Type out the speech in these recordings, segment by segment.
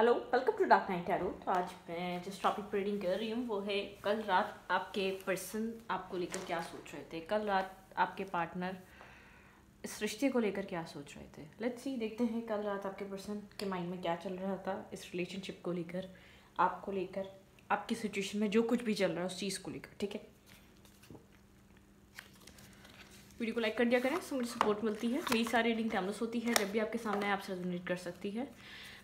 Hello welcome to dark night आरू तो आज मैं जिस टॉपिक पर रीडिंग कर रही हूँ वो है कल रात आपके पर्सन आपको लेकर क्या सोच रहे थे कल रात आपके पार्टनर इस रिश्ते को लेकर क्या सोच रहे थे लेट्स सी देखते हैं कल रात आपके पर्सन के माइंड में क्या चल रहा था इस रिलेशनशिप को लेकर आपको लेकर आपकी सिचुएशन में जो कुछ भी चल रहा है उस चीज़ को लेकर ठीक है वीडियो को लाइक कर दिया करें उससे मुझे सपोर्ट मिलती है मेरी सारी रीडिंग टैमलेस होती है जब भी आपके सामने आपसे रेजोनेट कर सकती है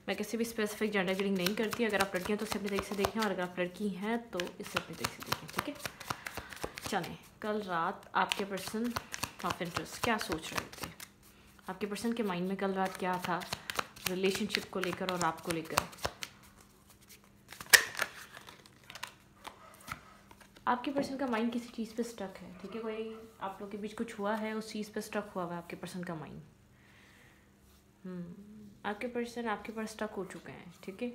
मैं किसी भी स्पेसिफिक जेंडर ग्रिंग नहीं करती अगर आप लड़कियाँ तो इसे अपने तरीके से देखें और अगर आप लड़की हैं तो इसे अपने तरीके से देखें ठीक है चलें कल रात आपके पर्सन ऑफ इंटरेस्ट क्या सोच रहे थे आपके पर्सन के माइंड में कल रात क्या था रिलेशनशिप को लेकर और आपको लेकर आपके पर्सन का माइंड किसी चीज़ पे स्टक है ठीक है कोई आप लोग के बीच कुछ हुआ है उस चीज़ पे स्टक हुआ हुआ है आपके पर्सन का माइंड हम्म। आपके पर्सन आपके पास स्टक हो चुके हैं ठीक है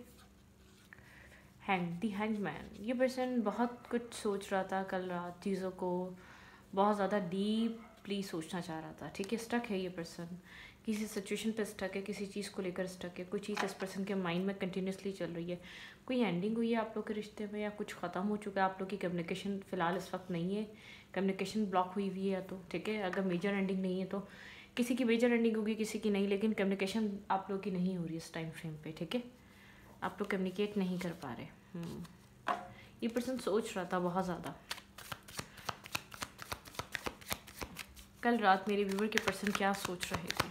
हैंग दी हैंग मैन ये पर्सन बहुत कुछ सोच रहा था कल रात चीज़ों को बहुत ज़्यादा डीपली सोचना चाह रहा था ठीक है स्टक है ये पर्सन किसी सिचुएशन पे स्टक है किसी चीज़ को लेकर स्टक है कोई चीज़ इस पर्सन के माइंड में कंटिन्यूसली चल रही है कोई एंडिंग हुई है आप लोग के रिश्ते में या कुछ ख़त्म हो चुका है आप लोग की कम्युनिकेशन फ़िलहाल इस वक्त नहीं है कम्युनिकेशन ब्लॉक हुई हुई है या तो ठीक है अगर मेजर एंडिंग नहीं है तो किसी की मेजर अर्निंग होगी किसी की नहीं लेकिन कम्युनिकेशन आप लोग की नहीं हो रही इस टाइम फ्रेम पे ठीक है आप लोग कम्युनिकेट नहीं कर पा रहे हम्म। ये पर्सन सोच रहा था बहुत ज़्यादा कल रात मेरे व्यूवर के पर्सन क्या सोच रहे थे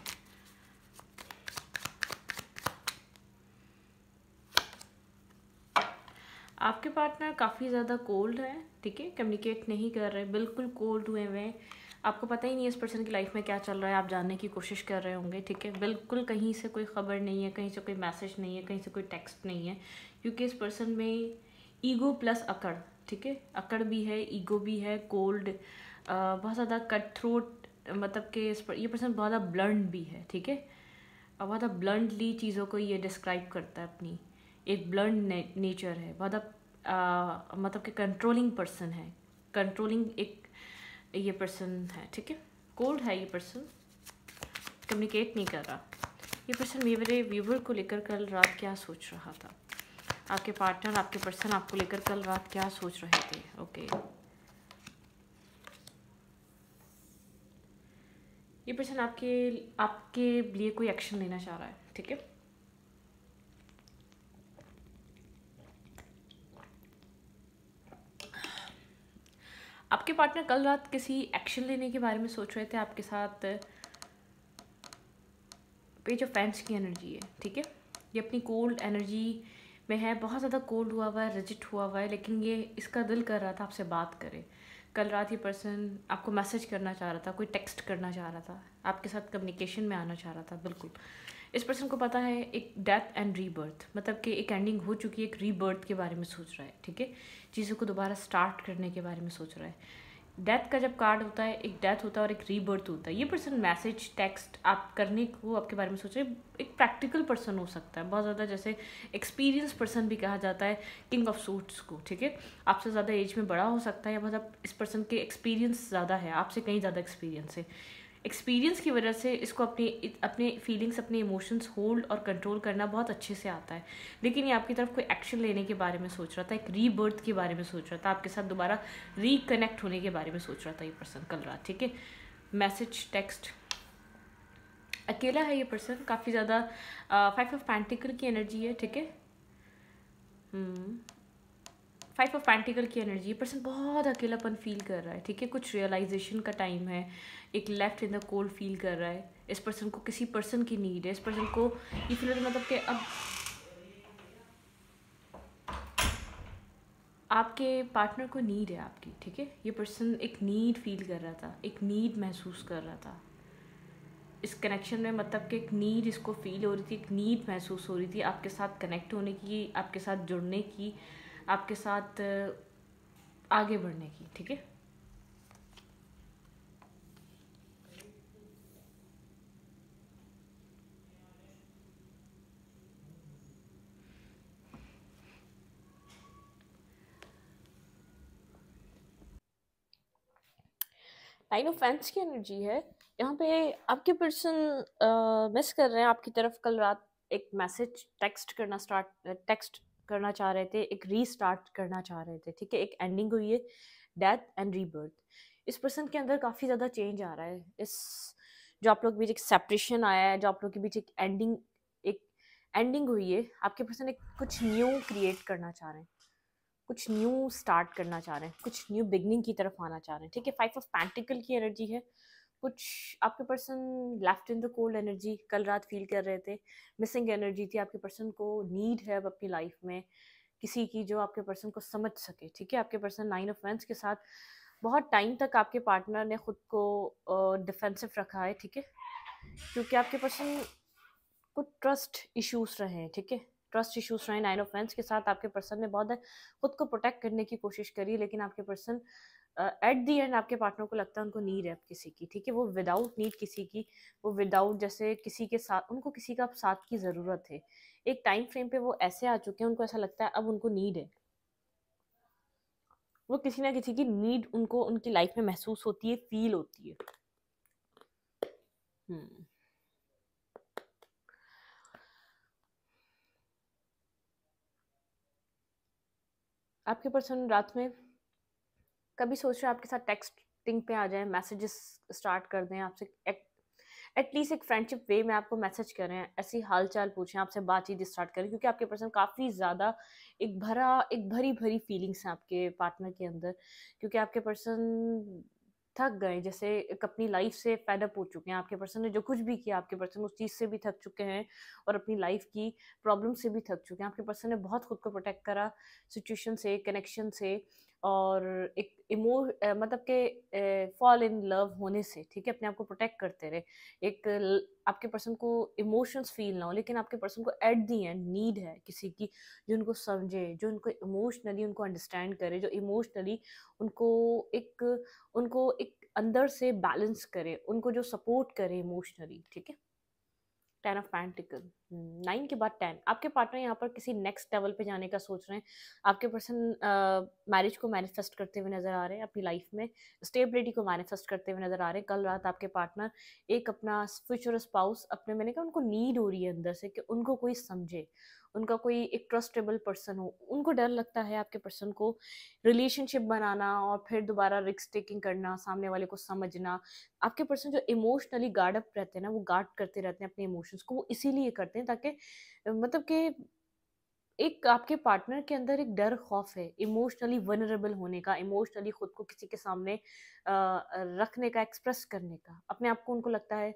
आपके पार्टनर काफ़ी ज़्यादा कोल्ड हैं ठीक है कम्युनिकेट नहीं कर रहे बिल्कुल कोल्ड हुए हुए हैं आपको पता ही नहीं है इस पर्सन की लाइफ में क्या चल रहा है आप जानने की कोशिश कर रहे होंगे ठीक है बिल्कुल कहीं से कोई ख़बर नहीं है कहीं से कोई मैसेज नहीं है कहीं से कोई टेक्स्ट नहीं है क्योंकि इस पर्सन में ईगो प्लस अकड़ ठीक है अकड़ भी है ईगो भी है कोल्ड बहुत ज़्यादा कट थ्रोट मतलब कि इस पर ये पर्सन बहुत ज़्यादा ब्लंड भी है ठीक है और बहुत ज़्यादा ब्लंडली चीज़ों को ये डिस्क्राइब करता है अपनी एक ब्लंड ने, नेचर है बहुत मतलब कि कंट्रोलिंग पर्सन है कंट्रोलिंग एक ये पर्सन है ठीक है कोल्ड है ये पर्सन कम्युनिकेट नहीं कर रहा ये पर्सन मेरे व्यूवर को लेकर कल रात क्या सोच रहा था आपके पार्टनर आपके पर्सन आपको लेकर कल रात क्या सोच रहे थे ओके ये पर्सन आपके आपके लिए कोई एक्शन लेना चाह रहा है ठीक है आपके पार्टनर कल रात किसी एक्शन लेने के बारे में सोच रहे थे आपके साथ पेज ऑफ फैंस की एनर्जी है ठीक है ये अपनी कोल्ड एनर्जी में है बहुत ज़्यादा कोल्ड हुआ हुआ है रजिट हुआ हुआ है लेकिन ये इसका दिल कर रहा था आपसे बात करे कल रात ये पर्सन आपको मैसेज करना चाह रहा था कोई टेक्स्ट करना चाह रहा था आपके साथ कम्युनिकेशन में आना चाह रहा था बिल्कुल इस पर्सन को पता है एक डेथ एंड रीबर्थ मतलब कि एक एंडिंग हो चुकी है एक रीबर्थ के बारे में सोच रहा है ठीक है चीज़ों को दोबारा स्टार्ट करने के बारे में सोच रहा है डेथ का जब कार्ड होता है एक डेथ होता है और एक रीबर्थ होता है ये पर्सन मैसेज टेक्स्ट आप करने को आपके बारे में सोच रहे एक प्रैक्टिकल पर्सन हो सकता है बहुत ज़्यादा जैसे एक्सपीरियंस पर्सन भी कहा जाता है किंग ऑफ सूट्स को ठीक है आपसे ज़्यादा एज में बड़ा हो सकता है या मतलब इस पर्सन के एक्सपीरियंस ज़्यादा है आपसे कहीं ज़्यादा एक्सपीरियंस है एक्सपीरियंस की वजह से इसको अपनी अपने फीलिंग्स अपने इमोशंस होल्ड और कंट्रोल करना बहुत अच्छे से आता है लेकिन ये आपकी तरफ कोई एक्शन लेने के बारे में सोच रहा था एक रीबर्थ के बारे में सोच रहा था आपके साथ दोबारा रिकनेक्ट होने के बारे में सोच रहा था ये पर्सन कल रात ठीक है मैसेज टेक्स्ट अकेला है ये पर्सन काफ़ी ज़्यादा फाइव ऑफ पैंटिकल की एनर्जी है ठीक है हम्म। फाइव ऑफ पैंटिकल की एनर्जी ये पर्सन बहुत अकेलापन फील कर रहा है ठीक है कुछ रियलाइजेशन का टाइम है एक left in the cold feel कर रहा है इस पर्सन को किसी पर्सन की नीड है इस पर्सन को ये फील होता मतलब कि अब आपके पार्टनर को नीड है आपकी ठीक है ये पर्सन एक नीड फील कर रहा था एक नीड महसूस कर रहा था इस कनेक्शन में मतलब कि एक नीड इसको फील हो रही थी एक नीड महसूस हो रही थी आपके साथ कनेक्ट होने की आपके साथ जुड़ने की आपके साथ आगे बढ़ने की ठीक है नाइन ऑफ फैंस की एनर्जी है यहाँ पे आपके पर्सन मिस कर रहे हैं आपकी तरफ कल रात एक मैसेज टेक्स्ट करना स्टार्ट टेक्स्ट करना चाह रहे थे एक रीस्टार्ट करना चाह रहे थे ठीक है एक एंडिंग हुई है डेथ एंड रीबर्थ इस पर्सन के अंदर काफ़ी ज़्यादा चेंज आ रहा है इस जो आप लोग के बीच एक सेपरेशन आया है जो आप लोग के बीच एक एंडिंग एक एंडिंग हुई है आपके पर्सन एक कुछ न्यू क्रिएट करना चाह रहे हैं कुछ न्यू स्टार्ट करना चाह रहे हैं कुछ न्यू बिगनिंग की तरफ आना चाह रहे हैं ठीक है फाइव ऑफ पैंटिकल की एनर्जी है कुछ आपके person left in the cold energy कल रात फील कर रहे थे मिसिंग एनर्जी थी आपके पर्सन को नीड है अब अपनी लाइफ में किसी की जो आपके पर्सन को समझ सके ठीक है आपके पर्सन नाइन ऑफ मैं के साथ बहुत टाइम तक आपके पार्टनर ने खुद को डिफेंसिव रखा है ठीक है क्योंकि आपके पर्सन कुछ ट्रस्ट इश्यूज रहे हैं ठीक है ट्रस्ट इश्यूज रहे हैं नाइन ऑफ मैं के साथ आपके पर्सन ने बहुत खुद को प्रोटेक्ट करने की कोशिश करी लेकिन आपके पर्सन एट दी एंड आपके पार्टनर को लगता है उनको नीड है किसी की ठीक है वो विदाउट नीड किसी की वो विदाउट जैसे किसी के साथ उनको किसी का साथ की ज़रूरत है एक टाइम फ्रेम पे वो ऐसे आ चुके हैं उनको ऐसा लगता है अब उनको नीड है वो किसी ना किसी की नीड उनको उनकी लाइफ में महसूस होती है फील होती है हम्म। आपके पर्सन रात में कभी सोच रहे आपके साथ टेक्सटिंग पे आ जाए मैसेजेस स्टार्ट कर दें आपसे एटलीस्ट एक फ्रेंडशिप वे में आपको मैसेज करें ऐसी हाल चाल पूछें आपसे बातचीत स्टार्ट करें क्योंकि आपके पर्सन काफ़ी ज़्यादा एक भरा एक भरी भरी फीलिंग्स हैं आपके पार्टनर के अंदर क्योंकि आपके पर्सन थक गए जैसे एक अपनी लाइफ से पैदअप हो चुके हैं आपके पर्सन ने जो कुछ भी किया आपके पर्सन उस चीज़ से भी थक चुके हैं और अपनी लाइफ की प्रॉब्लम से भी थक चुके हैं आपके पर्सन ने बहुत खुद को प्रोटेक्ट करा सिचुएशन से कनेक्शन से और एक इमो मतलब के फॉल इन लव होने से ठीक है अपने आप को प्रोटेक्ट करते रहे एक आपके पर्सन को इमोशंस फील ना हो लेकिन आपके पर्सन को एट दी एंड नीड है किसी की जो उनको समझे जो उनको इमोशनली उनको अंडरस्टैंड करे जो इमोशनली उनको एक उनको एक अंदर से बैलेंस करे उनको जो सपोर्ट करे इमोशनली ठीक है टेन ऑफ पैंटिकल नाइन के बाद टेन आपके पार्टनर यहाँ पर किसी नेक्स्ट लेवल पे जाने का सोच रहे हैं आपके पर्सन मैरिज uh, को मैनिफेस्ट करते हुए नज़र आ रहे हैं अपनी लाइफ में स्टेबिलिटी को मैनिफेस्ट करते हुए नज़र आ रहे हैं कल रात आपके पार्टनर एक अपना फ्यूचर स्पाउस अपने मैंने कहा उनको नीड हो रही है अंदर से कि उनको कोई समझे उनका कोई एक ट्रस्टेबल पर्सन हो उनको डर लगता है आपके पर्सन को रिलेशनशिप बनाना और फिर दोबारा रिक्स टेकिंग करना सामने वाले को समझना आपके पर्सन जो इमोशनली गार्डअप रहते हैं ना वो गार्ड करते रहते हैं अपने इमोशंस को वो इसीलिए करते हैं ताकि मतलब कि एक आपके पार्टनर के अंदर एक डर खौफ है इमोशनली वनरेबल होने का इमोशनली खुद को किसी के सामने आ, रखने का एक्सप्रेस करने का अपने आप को उनको लगता है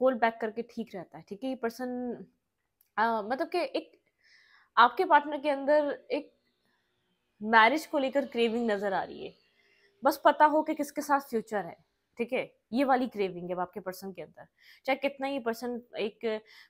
होल्ड बैक करके ठीक रहता है ठीक है ये पर्सन मतलब कि एक आपके पार्टनर के अंदर एक मैरिज को लेकर क्रेविंग नजर आ रही है बस पता हो कि किसके साथ फ्यूचर है ठीक है ये वाली क्रेविंग है आपके पर्सन के अंदर चाहे कितना ये पर्सन एक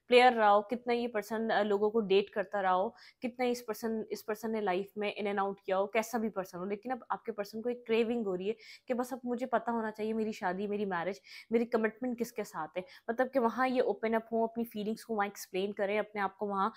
प्लेयर रहा हो कितना ये पर्सन लोगों को डेट करता रहा हो कितना इस पर्सन इस पर्सन ने लाइफ में इन एंड आउट किया हो कैसा भी पर्सन हो लेकिन अब आपके पर्सन को एक क्रेविंग हो रही है कि बस अब मुझे पता होना चाहिए मेरी शादी मेरी मैरिज मेरी कमिटमेंट किसके साथ है मतलब कि वहाँ ये ओपन अप हों अपनी फीलिंग्स को वहाँ एक्सप्लेन करें अपने आप को वहाँ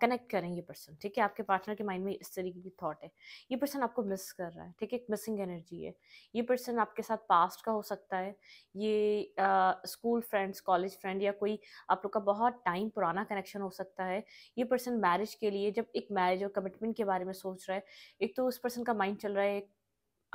कनेक्ट करें ये पर्सन ठीक है आपके पार्टनर के माइंड में इस तरीके की थॉट है ये पर्सन आपको मिस कर रहा है ठीक है एक मिसिंग एनर्जी है ये पर्सन आपके साथ पास्ट का हो सकता है है ये स्कूल फ्रेंड्स कॉलेज फ्रेंड या कोई आप लोग का बहुत टाइम पुराना कनेक्शन हो सकता है ये पर्सन मैरिज के लिए जब एक मैरिज और कमिटमेंट के बारे में सोच रहा है एक तो उस पर्सन का माइंड चल रहा है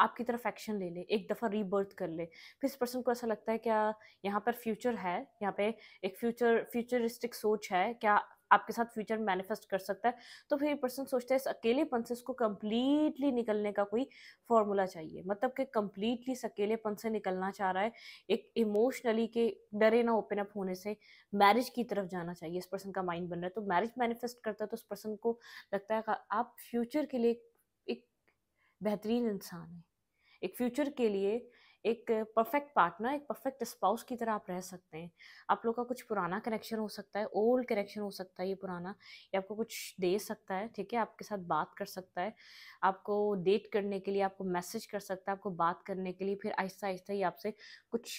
आपकी तरफ एक्शन ले ले एक दफ़ा रीबर्थ कर ले फिर इस पर्सन को ऐसा लगता है क्या यहाँ पर फ्यूचर है यहाँ पे एक फ्यूचर फ्यूचरिस्टिक सोच है क्या आपके साथ फ्यूचर मैनिफेस्ट कर सकता है तो फिर पर्सन सोचता है इस अकेलेपन से इसको कम्प्लीटली निकलने का कोई फॉर्मूला चाहिए मतलब कि कम्प्लीटली इस अकेलेपन से निकलना चाह रहा है एक इमोशनली के डरे ना ओपन अप होने से मैरिज की तरफ जाना चाहिए इस पर्सन का माइंड बन रहा है तो मैरिज मैनिफेस्ट करता है तो उस पर्सन को लगता है आप फ्यूचर के लिए एक बेहतरीन इंसान हैं एक फ्यूचर के लिए एक परफेक्ट पार्टनर एक परफेक्ट स्पाउस की तरह आप रह सकते हैं आप लोग का कुछ पुराना कनेक्शन हो सकता है ओल्ड कनेक्शन हो सकता है ये पुराना ये आपको कुछ दे सकता है ठीक है आपके साथ बात कर सकता है आपको डेट करने के लिए आपको मैसेज कर सकता है आपको बात करने के लिए फिर आहिस्ता आहिस्ता ही आपसे कुछ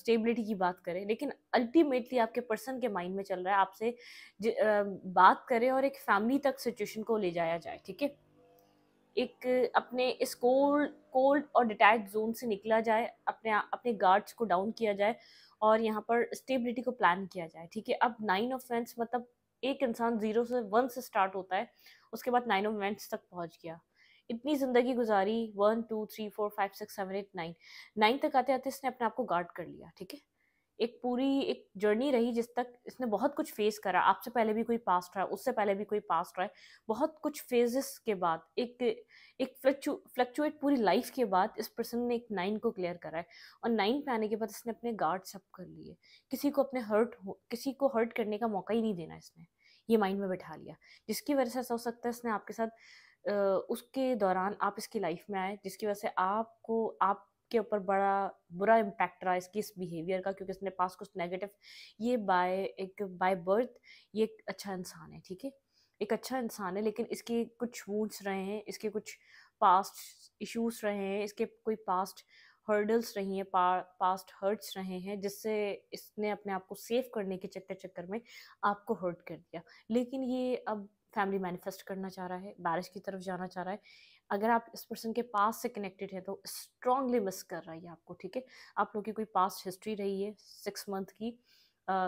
स्टेबिलिटी की बात करें लेकिन अल्टीमेटली आपके पर्सन के माइंड में चल रहा है आपसे बात करें और एक फैमिली तक सिचुएशन को ले जाया जाए ठीक है एक अपने इस कोल्ड कोल्ड और डिटैच जोन से निकला जाए अपने अपने गार्ड्स को डाउन किया जाए और यहाँ पर स्टेबिलिटी को प्लान किया जाए ठीक है अब नाइन ऑफ मतलब एक इंसान ज़ीरो से वन से स्टार्ट होता है उसके बाद नाइन ऑफ तक पहुँच गया इतनी ज़िंदगी गुजारी one two three four five six seven eight nine nine तक आते आते इसने अपने आप को गार्ड कर लिया ठीक है एक पूरी एक जर्नी रही जिस तक इसने बहुत कुछ फेस करा आपसे पहले भी कोई पास्ट रहा उससे पहले भी कोई पास्ट रहा है बहुत कुछ फेजेस के बाद एक एक फ्लक्चु फ्लक्चुएट पूरी लाइफ के बाद इस पर्सन ने एक नाइन को क्लियर करा है और नाइन पे आने के बाद इसने अपने गार्ड सब कर लिए किसी को अपने हर्ट हो किसी को हर्ट करने का मौका ही नहीं देना इसने ये माइंड में बैठा लिया जिसकी वजह से ऐसा हो सकता है इसने आपके साथ उसके दौरान आप इसकी लाइफ में आए जिसकी वजह से आपको आप के ऊपर बड़ा बुरा इम्पैक्ट रहा इसकी इस बिहेवियर का क्योंकि इसने पास कुछ नेगेटिव ये बाय एक बाय बर्थ ये एक अच्छा इंसान है ठीक है एक अच्छा इंसान है लेकिन इसके कुछ वूड्स रहे हैं इसके कुछ पास्ट इश्यूज रहे हैं इसके कोई पास्ट हर्डल्स रही हैं पास्ट हर्ट्स रहे हैं जिससे इसने अपने आप को सेव करने के चक्कर चक्कर में आपको हर्ट कर दिया लेकिन ये अब फैमिली मैनिफेस्ट करना चाह रहा है बारिश की तरफ जाना चाह रहा है अगर आप इस पर्सन के पास से कनेक्टेड है तो स्ट्रांगली मिस कर रहा है आपको ठीक है आप लोग की कोई पास्ट हिस्ट्री रही है सिक्स मंथ की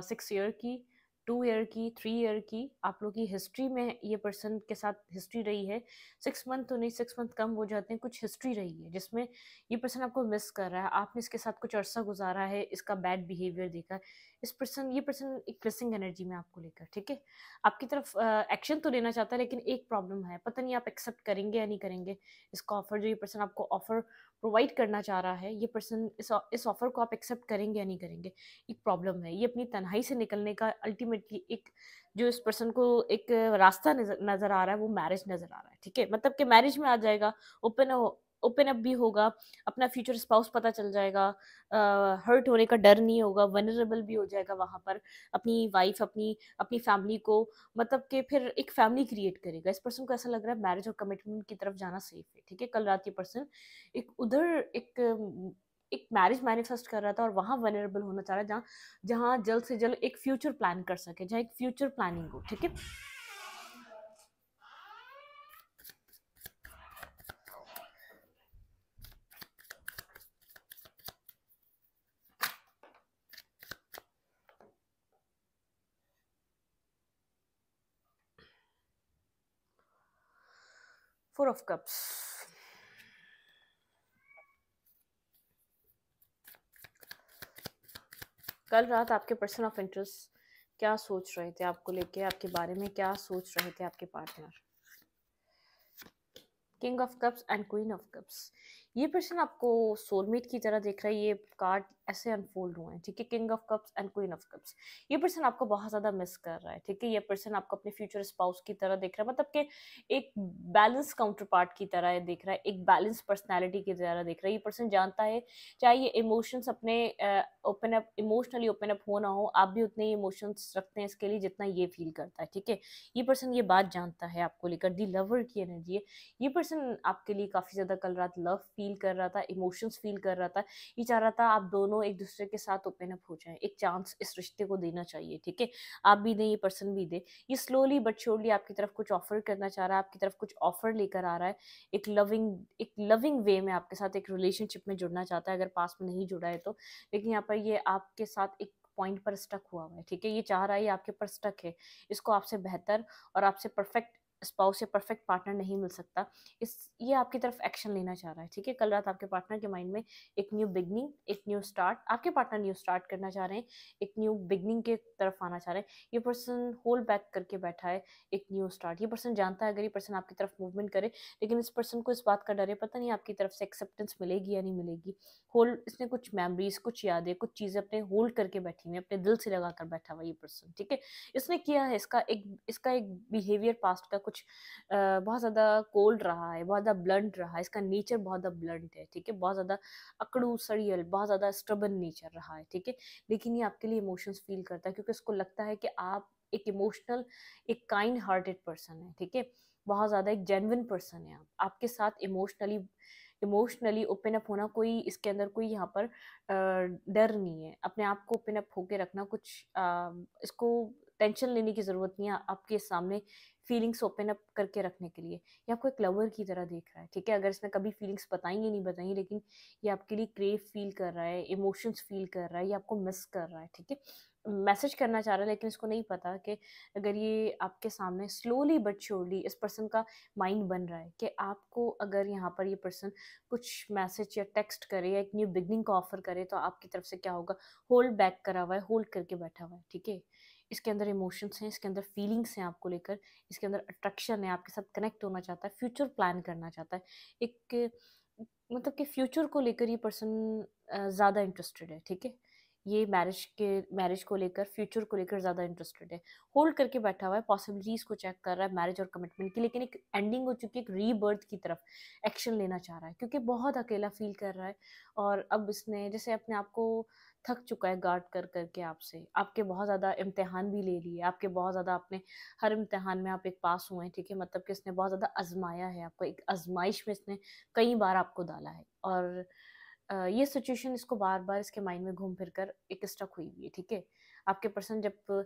सिक्स uh, ईयर की टू ईयर की थ्री ईयर की आप लोग की हिस्ट्री में ये पर्सन के साथ हिस्ट्री रही है सिक्स मंथ तो नहीं सिक्स मंथ कम हो जाते हैं कुछ हिस्ट्री रही है जिसमें ये पर्सन आपको मिस कर रहा है आपने इसके साथ कुछ अरसा गुजारा है इसका बैड बिहेवियर देखा इस पर्सन ये पर्सन एक मिसिंग एनर्जी में आपको लेकर ठीक है आपकी तरफ एक्शन तो लेना चाहता है लेकिन एक प्रॉब्लम है पता नहीं आप एक्सेप्ट करेंगे या नहीं करेंगे इसका ऑफर जो ये पर्सन आपको ऑफर प्रोवाइड करना चाह रहा है ये पर्सन इस ऑफ़र को आप एक्सेप्ट करेंगे या नहीं करेंगे एक प्रॉब्लम है ये अपनी तन्हाई से निकलने का अल्टीमेटली एक जो इस पर्सन को एक रास्ता नज़र आ रहा है वो मैरिज नज़र आ रहा है ठीक है मतलब कि मैरिज में आ जाएगा ओपन ओपन अप भी होगा अपना फ्यूचर स्पाउस पता चल जाएगा हर्ट होने का डर नहीं होगा वनरेबल भी हो जाएगा वहाँ पर अपनी वाइफ अपनी अपनी फैमिली को मतलब कि फिर एक फैमिली क्रिएट करेगा इस पर्सन को ऐसा लग रहा है मैरिज और कमिटमेंट की तरफ जाना सेफ है ठीक है कल रात ये पर्सन एक उधर एक एक मैरिज मैनिफेस्ट कर रहा था और वहाँ वनरेबल होना चाह रहा है जहाँ जहाँ जल्द से जल्द एक फ्यूचर प्लान कर सके जहाँ एक फ्यूचर प्लानिंग हो ठीक है Four of Cups. कल रात आपके पर्सन ऑफ इंटरेस्ट क्या सोच रहे थे आपको लेके आपके बारे में क्या सोच रहे थे आपके partner king of cups and queen of cups ये पर्सन आपको सोलमेट की तरह देख रहा है ये कार्ड ऐसे अनफोल्ड हुए हैं ठीक है king of cups and queen of cups ये पर्सन आपको बहुत ज़्यादा मिस कर रहा है ठीक है ये पर्सन आपको अपने फ्यूचर स्पाउस की तरह देख रहा है मतलब कि एक बैलेंस काउंटर पार्ट की तरह देख रहा है एक बैलेंस पर्सनैलिटी की तरह देख रहा है ये पर्सन जानता है चाहे ये इमोशंस अपने open up emotionally open up हो ना हो आप भी उतने ही इमोशंस रखते हैं इसके लिए जितना ये फील करता है ठीक है ये पर्सन ये बात जानता है आपको लेकर दी लवर की एनर्जी है ये पर्सन आपके लिए काफ़ी ज़्यादा कल रात लव फील कर रहा था इमोशंस फील कर रहा था ये चाह रहा था आप दोनों दोनों एक दूसरे के साथ ओपन अप हो जाए एक चांस इस रिश्ते को देना चाहिए ठीक है आप भी दें ये पर्सन भी दे ये स्लोली बट श्योरली आपकी तरफ कुछ ऑफर करना चाह रहा है आपकी तरफ कुछ ऑफर लेकर आ रहा है एक लविंग एक लविंग वे में आपके साथ एक रिलेशनशिप में जुड़ना चाहता है अगर पास में नहीं जुड़ा है तो लेकिन यहाँ पर ये आपके साथ एक पॉइंट पर स्टक हुआ हुआ है ठीक है ये चाह रहा है ये आपके पर स्टक है इसको आपसे बेहतर और आपसे परफेक्ट स्पाउस या परफेक्ट पार्टनर नहीं मिल सकता इस ये आपकी तरफ एक्शन लेना चाह रहा है ठीक है कल रात आपके पार्टनर के माइंड में एक न्यू बिगनिंग एक न्यू स्टार्ट आपके पार्टनर न्यू स्टार्ट करना चाह रहे हैं एक न्यू बिगनिंग के तरफ आना चाह रहे हैं ये पर्सन होल्ड बैक करके बैठा है एक न्यू स्टार्ट ये पर्सन जानता है अगर ये पर्सन आपकी तरफ मूवमेंट करे लेकिन इस पर्सन को इस बात का डर है पता नहीं आपकी तरफ से एक्सेप्टेंस मिलेगी या नहीं मिलेगी होल्ड इसने कुछ मेमरीज कुछ यादें कुछ चीज़ें अपने होल्ड करके बैठी हुई अपने दिल से लगा कर बैठा हुआ ये पर्सन ठीक है इसने किया है इसका एक इसका एक बिहेवियर पास्ट का कुछ कुछ बहुत ज़्यादा कोल्ड रहा है बहुत ज़्यादा ब्लंट रहा है इसका नेचर बहुत ज़्यादा ब्लंट है ठीक है बहुत ज़्यादा अकड़ू सड़ियल बहुत ज़्यादा स्ट्रबन नेचर रहा है ठीक है लेकिन ये आपके लिए इमोशंस फील करता है क्योंकि इसको लगता है कि आप एक इमोशनल एक काइंड हार्टेड पर्सन है ठीक है बहुत ज़्यादा एक जेनविन पर्सन है आप आपके साथ इमोशनली इमोशनली ओपन अप होना कोई इसके अंदर कोई यहाँ पर डर नहीं है अपने आप को ओपन अप होके रखना कुछ आ, इसको टेंशन लेने की ज़रूरत नहीं है आपके सामने फीलिंग्स ओपन अप करके रखने के लिए ये आपको एक लवर की तरह देख रहा है ठीक है अगर इसने कभी फीलिंग्स बताएंगे नहीं बताएंगे लेकिन ये आपके लिए क्रेव फील कर रहा है इमोशंस फील कर रहा है ये आपको मिस कर रहा है ठीक है मैसेज करना चाह रहा है लेकिन इसको नहीं पता कि अगर ये आपके सामने स्लोली बट श्योरली इस पर्सन का माइंड बन रहा है कि आपको अगर यहाँ पर ये पर्सन कुछ मैसेज या टेक्स्ट करे या एक न्यू बिगनिंग का ऑफर करे तो आपकी तरफ से क्या होगा होल्ड बैक करा हुआ है होल्ड करके बैठा हुआ है ठीक है इसके अंदर इमोशंस हैं इसके अंदर फीलिंग्स हैं आपको लेकर इसके अंदर अट्रैक्शन है आपके साथ कनेक्ट होना चाहता है फ्यूचर प्लान करना चाहता है एक मतलब कि फ्यूचर को लेकर ये पर्सन ज़्यादा इंटरेस्टेड है ठीक है ये मैरिज के मैरिज को लेकर फ्यूचर को लेकर ज़्यादा इंटरेस्टेड है होल्ड करके बैठा हुआ है पॉसिबिलिटीज़ को चेक कर रहा है मैरिज और कमिटमेंट की लेकिन एक एंडिंग हो चुकी है एक रीबर्थ की तरफ एक्शन लेना चाह रहा है क्योंकि बहुत अकेला फील कर रहा है और अब इसने जैसे अपने आप को थक चुका है गार्ड कर करके आपसे आपके बहुत ज़्यादा इम्तहान भी ले लिए आपके बहुत ज़्यादा आपने हर इम्तहान में आप एक पास हुए हैं ठीक है मतलब कि इसने बहुत ज़्यादा आजमाया है आपको एक आजमाइश में इसने कई बार आपको डाला है और ये सिचुएशन इसको बार बार इसके माइंड में घूम फिर कर एक स्टक हुई हुई है ठीक है आपके पर्सन जब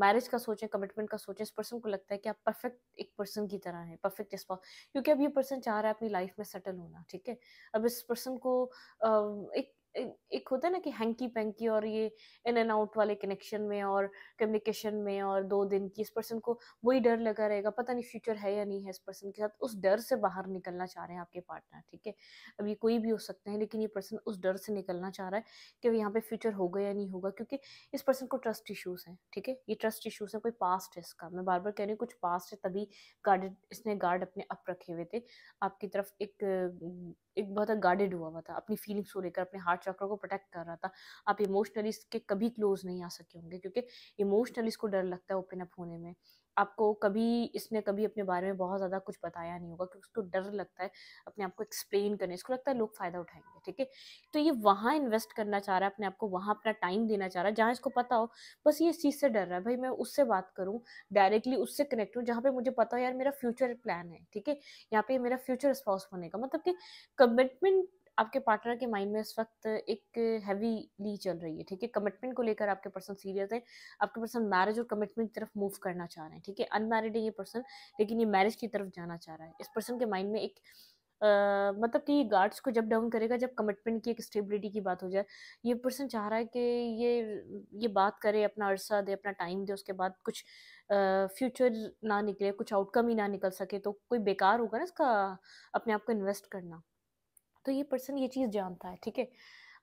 मैरिज का सोचें कमिटमेंट का सोचें इस पर्सन को लगता है कि आप परफेक्ट एक पर्सन की तरह हैं परफेक्ट इस क्योंकि अब ये पर्सन चाह रहा है अपनी लाइफ में सेटल होना ठीक है अब इस पर्सन को uh, एक एक होता है ना कि हैंकी पैंकी और ये इन एंड आउट वाले कनेक्शन में और कम्युनिकेशन में और दो दिन की इस पर्सन को वही डर लगा रहेगा पता नहीं फ्यूचर है या नहीं है इस पर्सन के साथ उस डर से बाहर निकलना चाह रहे हैं आपके पार्टनर ठीक है अब ये कोई भी हो सकता है लेकिन ये पर्सन उस डर से निकलना चाह रहा है कि यहाँ पे फ्यूचर होगा या नहीं होगा क्योंकि इस पर्सन को ट्रस्ट इशूज़ हैं ठीक है ये ट्रस्ट इशूज़ हैं कोई पास्ट है इसका मैं बार बार कह रही हूँ कुछ पास्ट है तभी गार्ड इसने गार्ड अपने अप रखे हुए थे आपकी तरफ एक एक बहुत गार्डेड हुआ हुआ था अपनी फीलिंग्स को लेकर अपने हार्ट चक्र को प्रोटेक्ट कर रहा था आप इमोशनली इसके कभी क्लोज नहीं आ सके होंगे क्योंकि इमोशनली इसको डर लगता है ओपन अप होने में आपको कभी इसने कभी अपने बारे में बहुत ज़्यादा कुछ बताया नहीं होगा क्योंकि उसको डर लगता है अपने आप को एक्सप्लेन करने इसको लगता है लोग फ़ायदा उठाएंगे ठीक है तो ये वहाँ इन्वेस्ट करना चाह रहा है अपने आप को वहाँ अपना टाइम देना चाह रहा है जहाँ इसको पता हो बस ये इस चीज़ से डर रहा है भाई मैं उससे बात करूँ डायरेक्टली उससे कनेक्ट हूँ जहाँ पर मुझे पता हो यार मेरा फ्यूचर प्लान है ठीक है यहाँ पे मेरा फ्यूचर स्पाउस बनेगा का मतलब कि कमिटमेंट आपके पार्टनर के माइंड में इस वक्त एक हैवीली चल रही है ठीक है कमिटमेंट को लेकर आपके पर्सन सीरियस है आपके पर्सन मैरिज और कमिटमेंट की तरफ मूव करना चाह रहे हैं ठीक है अनमैरिड है ये पर्सन लेकिन ये मैरिज की तरफ जाना चाह रहा है इस पर्सन के माइंड में एक Uh, मतलब कि गार्ड्स को जब डाउन करेगा जब कमिटमेंट की एक स्टेबिलिटी की बात हो जाए ये पर्सन चाह रहा है कि ये ये बात करे अपना अरसा दे अपना टाइम दे उसके बाद कुछ फ्यूचर uh, ना निकले कुछ आउटकम ही ना निकल सके तो कोई बेकार होगा ना इसका अपने आप को इन्वेस्ट करना तो ये पर्सन ये चीज़ जानता है ठीक है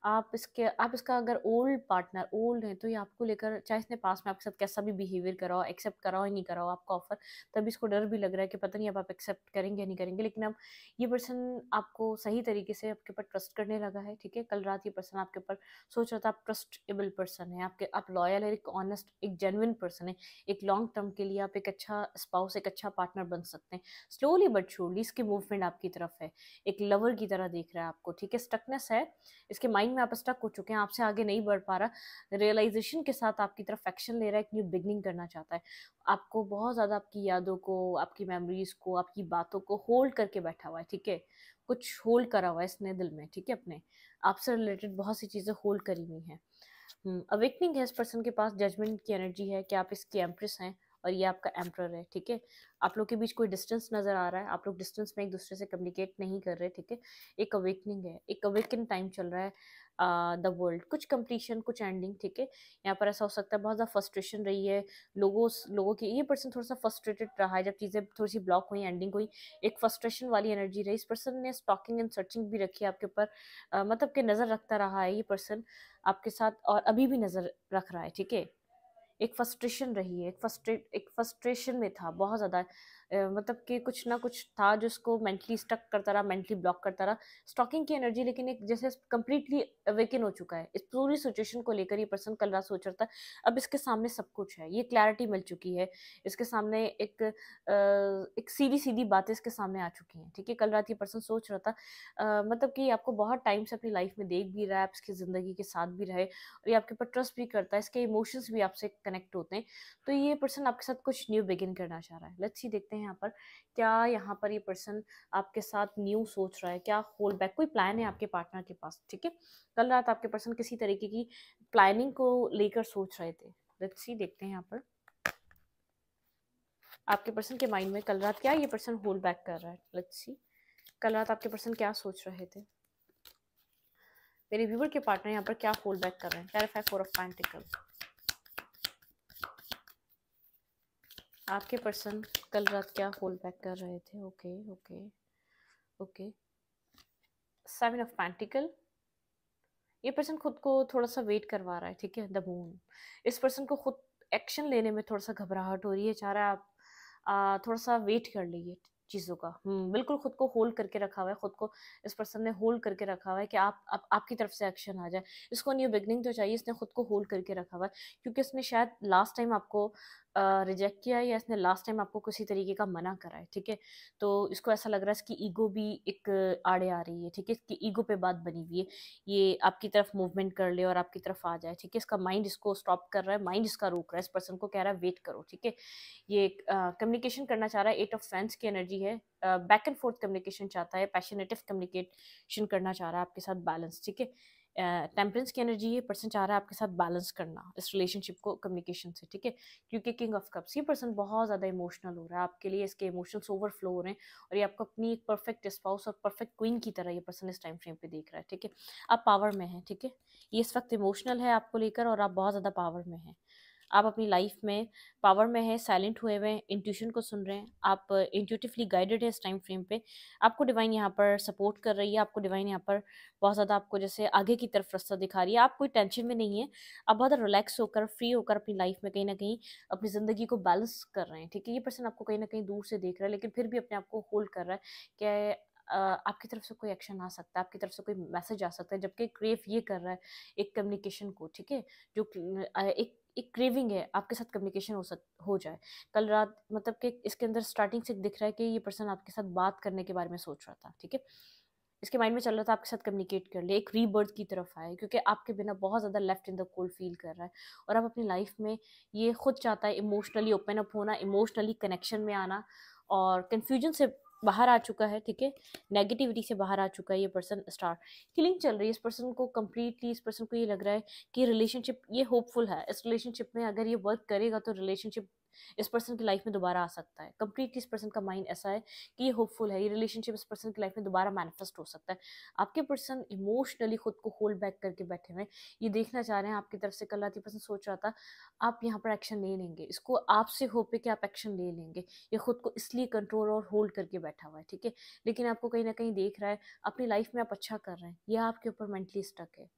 आप इसके आप इसका अगर ओल्ड पार्टनर ओल्ड है तो ये आपको लेकर चाहे इसने पास में आपके साथ कैसा भी बिहेवियर कराओ एक्सेप्ट कराओ या नहीं कराओ आपका ऑफर तभी इसको डर भी लग रहा है कि पता नहीं अब आप एक्सेप्ट करेंगे या नहीं करेंगे लेकिन अब ये पर्सन आपको सही तरीके से आपके ऊपर ट्रस्ट करने लगा है ठीक है कल रात ये पर्सन आपके ऊपर सोच रहा था आप ट्रस्टेबल पर्सन है आपके आप लॉयल है एक ऑनेस्ट एक जेनविन पर्सन है एक लॉन्ग टर्म के लिए आप एक अच्छा स्पाउस एक अच्छा पार्टनर बन सकते हैं स्लोली बट श्योरली इसकी मूवमेंट आपकी तरफ है एक लवर की तरह देख रहा है आपको ठीक है स्टकनेस है इसके माइंड में आप स्टक हो चुके हैं आपसे आगे नहीं बढ़ पा रहा रियलाइजेशन के साथ आपकी तरफ एक्शन ले रहा है एक न्यू बिगनिंग करना चाहता है आपको बहुत ज़्यादा आपकी यादों को आपकी मेमोरीज को आपकी बातों को होल्ड करके बैठा हुआ है ठीक है कुछ होल्ड करा हुआ है इसने दिल में ठीक है अपने आपसे रिलेटेड बहुत सी चीज़ें होल्ड करी हुई हैं अवेकनिंग हम्म, है इस पर्सन के पास जजमेंट की एनर्जी है कि आप इसकी एम्प्रेस हैं और ये आपका एम्प्रर है ठीक है आप लोग के बीच कोई डिस्टेंस नज़र आ रहा है आप लोग डिस्टेंस में एक दूसरे से कम्युनिकेट नहीं कर रहे ठीक है एक अवेकनिंग है एक अवेकन टाइम चल रहा है द वर्ल्ड कुछ कंप्लीशन कुछ एंडिंग ठीक है यहाँ पर ऐसा हो सकता है बहुत ज़्यादा फ्रस्ट्रेशन रही है लोगों लोगों की ये पर्सन थोड़ा सा फ्रस्ट्रेटेड रहा है जब चीज़ें थोड़ी सी ब्लॉक हुई एंडिंग हुई एक फ्रस्ट्रेशन वाली एनर्जी रही इस पर्सन ने स्टॉकिंग एंड सर्चिंग भी रखी है आपके ऊपर मतलब कि नज़र रखता रहा है ये पर्सन आपके साथ और अभी भी नज़र रख रहा है ठीक है एक फ्रस्ट्रेशन रही है एक फ्रस्ट्रे एक फ्रस्ट्रेशन में था बहुत ज़्यादा मतलब कि कुछ ना कुछ था जो उसको मेंटली स्टक करता रहा मेंटली ब्लॉक करता रहा स्टॉकिंग की एनर्जी लेकिन एक जैसे कम्प्लीटली अवेकन हो चुका है इस पूरी सिचुएशन को लेकर ये पर्सन कल रात सोच रहा था अब इसके सामने सब कुछ है ये क्लैरिटी मिल चुकी है इसके सामने एक एक सीधी सीधी बातें इसके सामने आ चुकी हैं ठीक है कल रात ये पर्सन सोच रहा था मतलब कि आपको बहुत टाइम से अपनी लाइफ में देख भी रहा है आप इसकी ज़िंदगी के साथ भी रहे और ये आपके ऊपर ट्रस्ट भी करता है इसके इमोशंस भी आपसे कनेक्ट होते हैं तो ये पर्सन आपके साथ कुछ न्यू बिगिन करना चाह रहा है लच्छी देखते हैं यहाँ पर क्या यहाँ पर ये यह पर्सन आपके साथ न्यू सोच रहा है क्या होल्ड बैक कोई प्लान है आपके पार्टनर के पास ठीक है कल रात आपके पर्सन किसी तरीके की प्लानिंग को लेकर सोच रहे थे सी देखते हैं यहाँ पर आपके पर्सन के माइंड में कल रात क्या ये पर्सन होल्ड बैक कर रहा है लेट्स सी कल रात आपके पर्सन क्या सोच रहे थे मेरे व्यूवर के पार्टनर यहाँ पर क्या होल्ड बैक कर रहे हैं क्लैरिफाई फोर ऑफ पैंटिकल आपके पर्सन कल रात क्या होल्ड बैक कर रहे थे okay okay okay seven of pentacle ये पर्सन खुद को थोड़ा सा वेट करवा रहा है ठीक है द मून इस पर्सन को खुद एक्शन लेने में थोड़ा सा घबराहट हो रही है चाह रहा है आप आ, थोड़ा सा वेट कर लीजिए चीज़ों का बिल्कुल खुद को होल्ड करके रखा हुआ है खुद को इस पर्सन ने होल्ड करके रखा हुआ है कि आप, आप आपकी तरफ से एक्शन आ जाए इसको न्यू बिगनिंग तो चाहिए इसने खुद को होल्ड करके रखा हुआ है क्योंकि इसने शायद लास्ट टाइम आपको रिजेक्ट किया है या इसने लास्ट टाइम आपको किसी तरीके का मना करा है ठीक है तो इसको ऐसा लग रहा है इसकी ईगो भी एक आड़े आ रही है ठीक है इसकी ईगो पे बात बनी हुई है ये आपकी तरफ मूवमेंट कर ले और आपकी तरफ आ जाए ठीक है इसका माइंड इसको स्टॉप कर रहा है माइंड इसका रोक रहा है इस पर्सन को कह रहा है वेट करो ठीक है ये कम्युनिकेशन करना चाह रहा है एट ऑफ फैंस की एनर्जी है बैक एंड फोर्थ कम्युनिकेशन चाहता है पैशनेटिव कम्युनिकेशन करना चाह रहा है आपके साथ बैलेंस ठीक है टेम्परेंस की एनर्जी ये पर्सन चाह रहा है आपके साथ बैलेंस करना इस रिलेशनशिप को कम्युनिकेशन से ठीक है क्योंकि किंग ऑफ कप्स ये पर्सन बहुत ज़्यादा इमोशनल हो रहा है आपके लिए इसके इमोशंस ओवरफ्लो हो रहे हैं और ये आपको अपनी एक परफेक्ट स्पाउस और परफेक्ट क्वीन की तरह ये पर्सन इस टाइम फ्रेम पर देख रहा है ठीक है आप पावर में हैं ठीक है ये इस वक्त इमोशनल है आपको लेकर और आप बहुत ज़्यादा पावर में हैं आप अपनी लाइफ में पावर में हैं साइलेंट हुए हुए हैं इंट्यूशन को सुन रहे हैं आप इंट्यूटिवली गाइडेड है इस टाइम फ्रेम पे आपको डिवाइन यहाँ पर सपोर्ट कर रही है आपको डिवाइन यहाँ पर बहुत ज़्यादा आपको जैसे आगे की तरफ रास्ता दिखा रही है आप कोई टेंशन में नहीं है आप बहुत रिलैक्स होकर फ्री होकर अपनी लाइफ में कहीं ना कहीं अपनी ज़िंदगी को बैलेंस कर रहे हैं ठीक है ये पर्सन आपको कहीं ना कहीं दूर से देख रहा है लेकिन फिर भी अपने आप को होल्ड कर रहा है कि आपकी तरफ से कोई एक्शन आ सकता है आपकी तरफ से कोई मैसेज आ सकता है जबकि क्रेव ये कर रहा है एक कम्युनिकेशन को ठीक है जो एक एक क्रेविंग है आपके साथ कम्युनिकेशन हो सक हो जाए कल रात मतलब कि इसके अंदर स्टार्टिंग से दिख रहा है कि ये पर्सन आपके साथ बात करने के बारे में सोच रहा था ठीक है इसके माइंड में चल रहा था आपके साथ कम्युनिकेट कर ले एक रीबर्थ की तरफ आए क्योंकि आपके बिना बहुत ज़्यादा left in the cold feel कर रहा है और आप अपनी लाइफ में ये खुद चाहता है इमोशनली ओपन अप होना इमोशनली कनेक्शन में आना और कन्फ्यूजन से बाहर आ चुका है ठीक है नेगेटिविटी से बाहर आ चुका है ये पर्सन स्टार किलिंग चल रही है इस पर्सन को कम्प्लीटली इस पर्सन को ये लग रहा है कि रिलेशनशिप ये होपफुल है इस रिलेशनशिप में अगर ये वर्क करेगा तो रिलेशनशिप इस पर्सन की लाइफ में दोबारा आ सकता है कंप्लीटली इस पर्सन का माइंड ऐसा है कि ये होपफुल है ये रिलेशनशिप इस पर्सन की लाइफ में दोबारा मैनिफेस्ट हो सकता है आपके पर्सन इमोशनली खुद को होल्ड बैक करके बैठे हुए ये देखना चाह रहे हैं आपकी तरफ से कल रात पर्सन सोच रहा था आप यहाँ पर एक्शन ले लेंगे इसको आपसे होप है कि आप एक्शन ले लेंगे ये खुद को इसलिए कंट्रोल और होल्ड करके बैठा हुआ है ठीक है लेकिन आपको कहीं ना कहीं देख रहा है अपनी लाइफ में आप अच्छा कर रहे हैं यह आपके ऊपर मेंटली स्टक है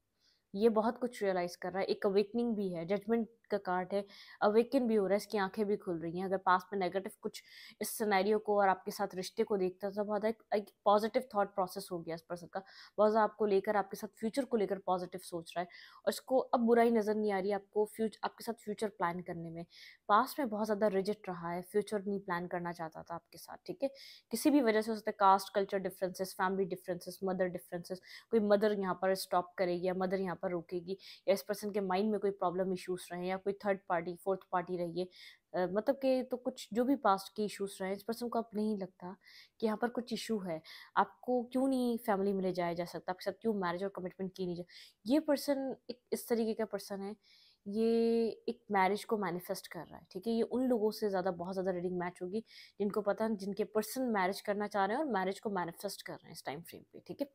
ये बहुत कुछ रियलाइज़ कर रहा है एक अवेकनिंग भी है जजमेंट का कार्ड है अवेकन भी हो रहा है इसकी आंखें भी खुल रही हैं अगर पास में नेगेटिव कुछ इस सिनेरियो को और आपके साथ रिश्ते को देखता तो बहुत एक पॉजिटिव थॉट प्रोसेस हो गया इस पर्सन का बहुत ज़्यादा आपको लेकर आपके साथ फ्यूचर को लेकर पॉजिटिव सोच रहा है और इसको अब बुराई नज़र नहीं आ रही आपको फ्यूचर आपके साथ फ्यूचर प्लान करने में पास्ट में बहुत ज़्यादा रिजिट रहा है फ्यूचर नहीं प्लान करना चाहता था आपके साथ ठीक है किसी भी वजह से हो सकता है caste culture differences family differences mother differences कोई मदर यहाँ पर स्टॉप करेगी या मदर यहाँ पर पर रुकेगी या इस पर्सन के माइंड में कोई प्रॉब्लम इश्यूज रहे या कोई थर्ड पार्टी फोर्थ पार्टी रही है Uh, मतलब कि तो कुछ जो भी पास्ट के इश्यूज रहे इस पर्सन को आप नहीं लगता कि यहाँ पर कुछ इशू है आपको क्यों नहीं फैमिली में ले जाया जा सकता आपके साथ क्यों मैरिज और कमिटमेंट की नहीं जा ये पर्सन एक इस तरीके का पर्सन है ये एक मैरिज को मैनिफेस्ट कर रहा है ठीक है ये उन लोगों से ज़्यादा बहुत ज़्यादा रीडिंग मैच होगी जिनको पता है जिनके पर्सन मैरिज करना चाह रहे हैं और मैरिज को मैनिफेस्ट कर रहे हैं इस टाइम फ्रेम पे ठीक है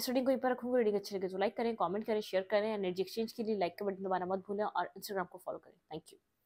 स्टूडेंट को पर रखूंगा रीडिंग अच्छी लगे तो लाइक करें कमेंट करें शेयर करें एनर्जी एक्सचेंज के लिए लाइक का बटन दोबारा मत भूलें और इंस्टाग्राम को फॉलो करें थैंक यू